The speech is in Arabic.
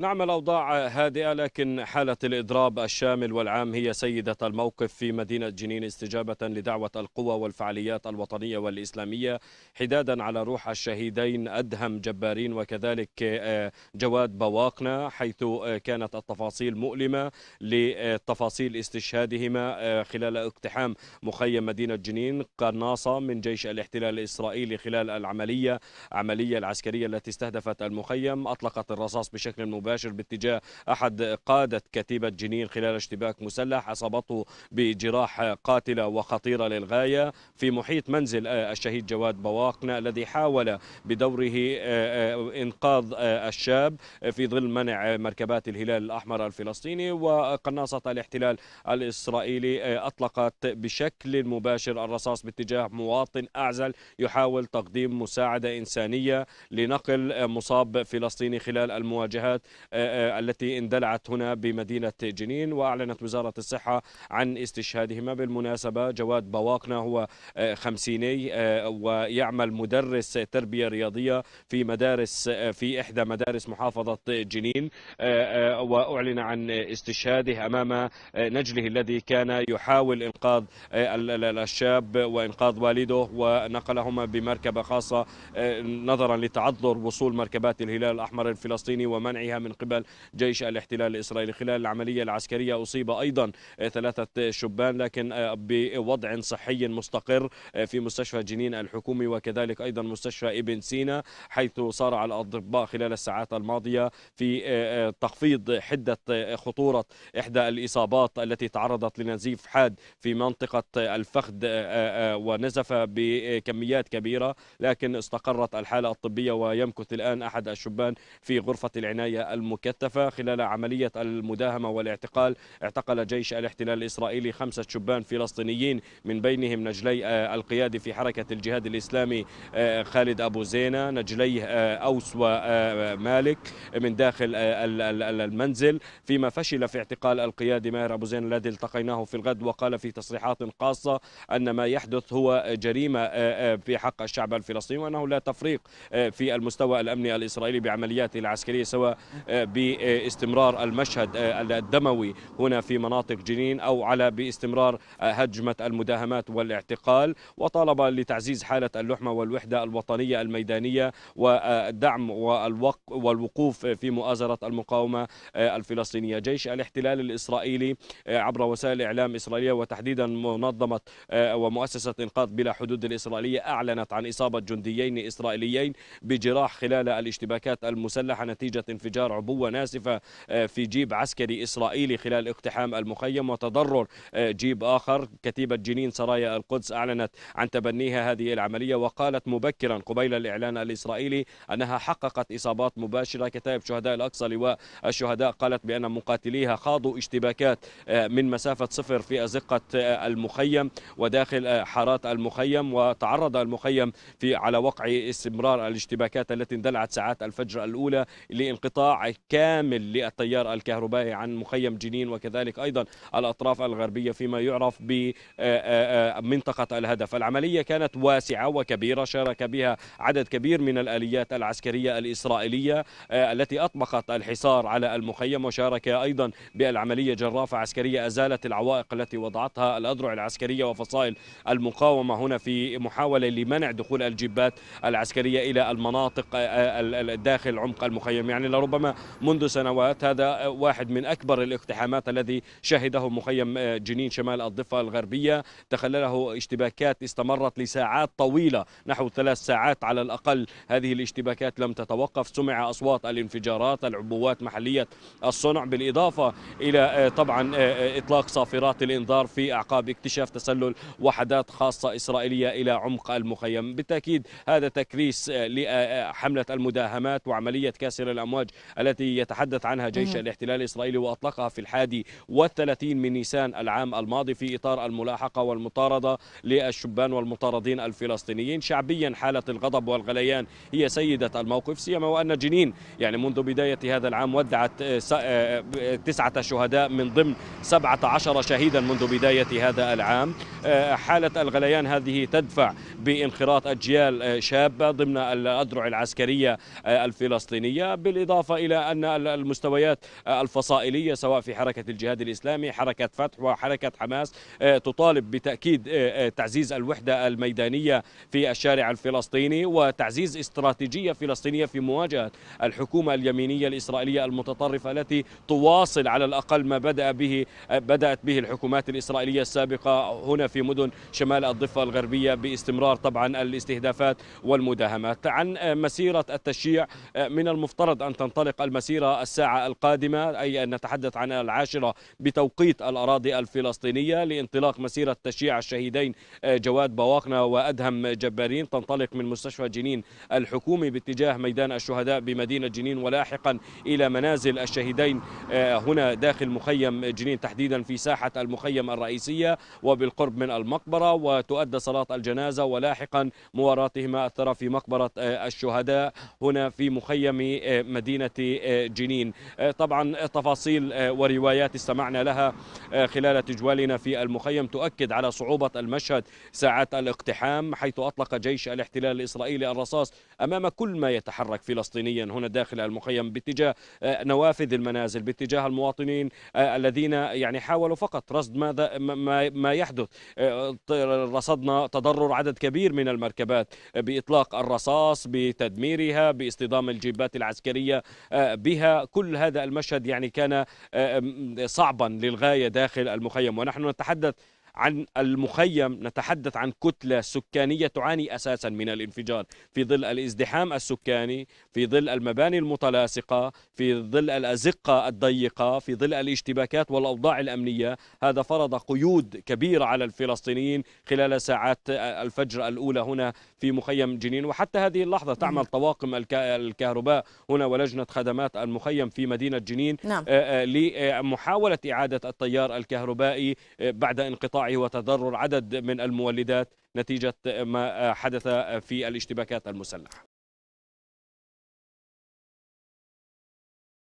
نعم الأوضاع هادئة لكن حالة الإضراب الشامل والعام هي سيدة الموقف في مدينة جنين استجابة لدعوة القوى والفعاليات الوطنية والإسلامية حدادا على روح الشهيدين أدهم جبارين وكذلك آه، جواد بواقنا حيث آه، كانت التفاصيل مؤلمة لتفاصيل استشهادهما آه، خلال اقتحام مخيم مدينة جنين قناصة من جيش الاحتلال الإسرائيلي خلال العملية عملية العسكرية التي استهدفت المخيم أطلقت الرصاص بشكل مباشر مباشر باتجاه أحد قادة كتيبة جنين خلال اشتباك مسلح أصابته بجراح قاتلة وخطيرة للغاية في محيط منزل آه، الشهيد جواد بواقنا الذي حاول بدوره آه، آه، إنقاذ الشاب في ظل منع مركبات الهلال الأحمر الفلسطيني وقناصة الاحتلال الإسرائيلي أطلقت بشكل مباشر الرصاص باتجاه مواطن أعزل يحاول تقديم مساعدة إنسانية لنقل مصاب فلسطيني خلال المواجهات آه، آه، التي اندلعت هنا بمدينة جنين وأعلنت وزارة الصحة عن استشهادهما بالمناسبة جواد بواقنا هو آه، خمسيني ويعمل مدرس تربية رياضية في مدارس في إحدى مدارس محافظة جنين وأعلن عن استشهاده أمام نجله الذي كان يحاول إنقاذ الشاب وإنقاذ والده ونقلهما بمركبة خاصة نظرا لتعذر وصول مركبات الهلال الأحمر الفلسطيني ومنعها من قبل جيش الاحتلال الإسرائيلي خلال العملية العسكرية أصيب أيضا ثلاثة شبان لكن آه، بوضع صحي مستقر آه، في مستشفى جنين الحكومي وكذلك أيضا مستشفى ابن سينا حيث صارع الأطباء خلال الساعات الماضية في آه، تخفيض حدة خطورة إحدى الإصابات التي تعرضت لنزيف حاد في منطقة الفخذ ونزف بكميات كبيرة لكن استقرت الحالة الطبية ويمكث الآن أحد الشبان في غرفة العناية المكثفة خلال عملية المداهمة والاعتقال اعتقل جيش الاحتلال الإسرائيلي خمسة شبان فلسطينيين من بينهم نجلي آه، القيادي في حركة الجهاد الإسلامي آه، خالد أبو زينة نجليه آه، أوس ومالك من داخل المنزل فيما فشل في اعتقال القيادي ماهر أبو زينة الذي التقيناه في الغد وقال في تصريحات خاصة أن ما يحدث هو جريمة في حق الشعب الفلسطيني وأنه لا تفريق في المستوى الأمني الإسرائيلي بعملياته العسكرية سواء آه، باستمرار المشهد آه، الدموي هنا في مناطق جنين أو على باستمرار آه، هجمة المداهمات والاعتقال وطالب لتعزيز حالة اللحمة والوحدة الوطنية الميدانية ودعم والوقوف في مؤازرة المقاومة الفلسطينية جيش الاحتلال الإسرائيلي عبر وسائل إعلام إسرائيلية وتحديدا منظمة ومؤسسة إنقاذ بلا حدود الإسرائيلية أعلنت عن إصابة جنديين إسرائيليين بجراح خلال الاشتباكات المسلحة نتيجة انفجار عبوة ناسفة آه، في جيب عسكري إسرائيلي خلال اقتحام المخيم وتضرر آه، جيب آخر كتيبة جنين سرايا القدس أعلنت عن تبنيها هذه العملية وقالت مبكرا قبيل الإعلان الإسرائيلي أنها حققت إصابات مباشرة كتائب شهداء الأقصى لواء الشهداء قالت بأن مقاتليها خاضوا اشتباكات آه، من مسافة صفر في أزقة المخيم وداخل حارات المخيم وتعرض المخيم في على وقع استمرار الاشتباكات التي اندلعت ساعات الفجر الأولى لانقطاع كامل للتيار الكهربائي عن مخيم جنين وكذلك أيضا الأطراف الغربية فيما يعرف بمنطقة الهدف العملية كانت واسعة وكبيرة شارك بها عدد كبير من الآليات العسكرية الإسرائيلية التي أطبقت الحصار على المخيم وشارك أيضا بالعملية جرافة عسكرية أزالت العوائق التي وضعتها الأذرع العسكرية وفصائل المقاومة هنا في محاولة لمنع دخول الجبات العسكرية إلى المناطق داخل عمق المخيم يعني لربما الحكومة منذ سنوات هذا واحد من أكبر الاقتحامات الذي شهده مخيم جنين شمال الضفة الغربية تخلله اشتباكات استمرت لساعات طويلة نحو ثلاث ساعات على الأقل هذه الاشتباكات لم تتوقف سمع أصوات الانفجارات العبوات محلية الصنع بالإضافة إلى آه، طبعا آه، آه، إطلاق صافرات الإنذار في أعقاب اكتشاف تسلل وحدات خاصة إسرائيلية إلى عمق المخيم بالتأكيد هذا تكريس لحملة المداهمات وعملية كسر الأمواج التي يتحدث عنها جيش الاحتلال الإسرائيلي وأطلقها في الحادي والثلاثين من نيسان العام الماضي في إطار الملاحقة والمطاردة للشبان والمطاردين الفلسطينيين شعبيا حالة الغضب والغليان هي سيدة الموقف سيما وأن جنين يعني منذ بداية هذا العام ودعت آه، آه، آه، تسعة شهداء من ضمن 17 شهيدا منذ بداية هذا العام حالة الغليان هذه تدفع بانخراط أجيال شابة ضمن الأذرع العسكرية الفلسطينية بالإضافة إلى أن المستويات الفصائلية سواء في حركة الجهاد الإسلامي حركة فتح وحركة حماس آه، تطالب بتأكيد آه، آه، تعزيز الوحدة الميدانية في الشارع الفلسطيني وتعزيز استراتيجية فلسطينية في مواجهة الحكومة اليمينية الإسرائيلية المتطرفة التي تواصل على الأقل ما بدأ به بدأت به الحكومات الإسرائيلية السابقة هنا في مدن شمال الضفة الغربية باستمرار طبعا الاستهدافات والمداهمات عن مسيرة التشييع من المفترض أن تنطلق تنطلق المسيرة الساعة القادمة أي أن نتحدث عن العاشرة بتوقيت الأراضي الفلسطينية لانطلاق مسيرة تشييع الشهيدين آه، جواد بواقنا وأدهم جبارين تنطلق من مستشفى جنين الحكومي باتجاه ميدان الشهداء بمدينة جنين ولاحقا إلى منازل الشهيدين آه، هنا داخل مخيم جنين تحديدا في ساحة المخيم الرئيسية وبالقرب من المقبرة وتؤدى صلاة الجنازة ولاحقا مواراتهما الثرى في مقبرة آه، الشهداء هنا في مخيم مدينة بجنين آه، طبعا تفاصيل آه، وروايات استمعنا لها آه، خلال تجوالنا في المخيم تؤكد على صعوبة المشهد ساعة الاقتحام حيث أطلق جيش الاحتلال الإسرائيلي الرصاص أمام كل ما يتحرك فلسطينيا هنا داخل المخيم باتجاه نوافذ المنازل باتجاه المواطنين الذين يعني حاولوا فقط رصد ماذا ما يحدث رصدنا تضرر عدد كبير من المركبات بإطلاق الرصاص بتدميرها باصطدام الجيبات العسكرية آه، بها كل هذا المشهد يعني كان آه، صعبا للغاية داخل المخيم ونحن نتحدث عن المخيم نتحدث عن كتلة سكانية تعاني أساسا من الانفجار في ظل الازدحام السكاني في ظل المباني المتلاصقة في ظل الأزقة الضيقة في ظل الاشتباكات والأوضاع الأمنية هذا فرض قيود كبيرة على الفلسطينيين خلال ساعات الفجر الأولى هنا في مخيم جنين وحتى هذه اللحظة تعمل طواقم الكهرباء هنا ولجنة خدمات المخيم في مدينة جنين نعم. آه، آه، لمحاولة إعادة التيار الكهربائي آه، بعد انقطاع وتضرر عدد من المولدات نتيجة ما حدث في الاشتباكات المسلحة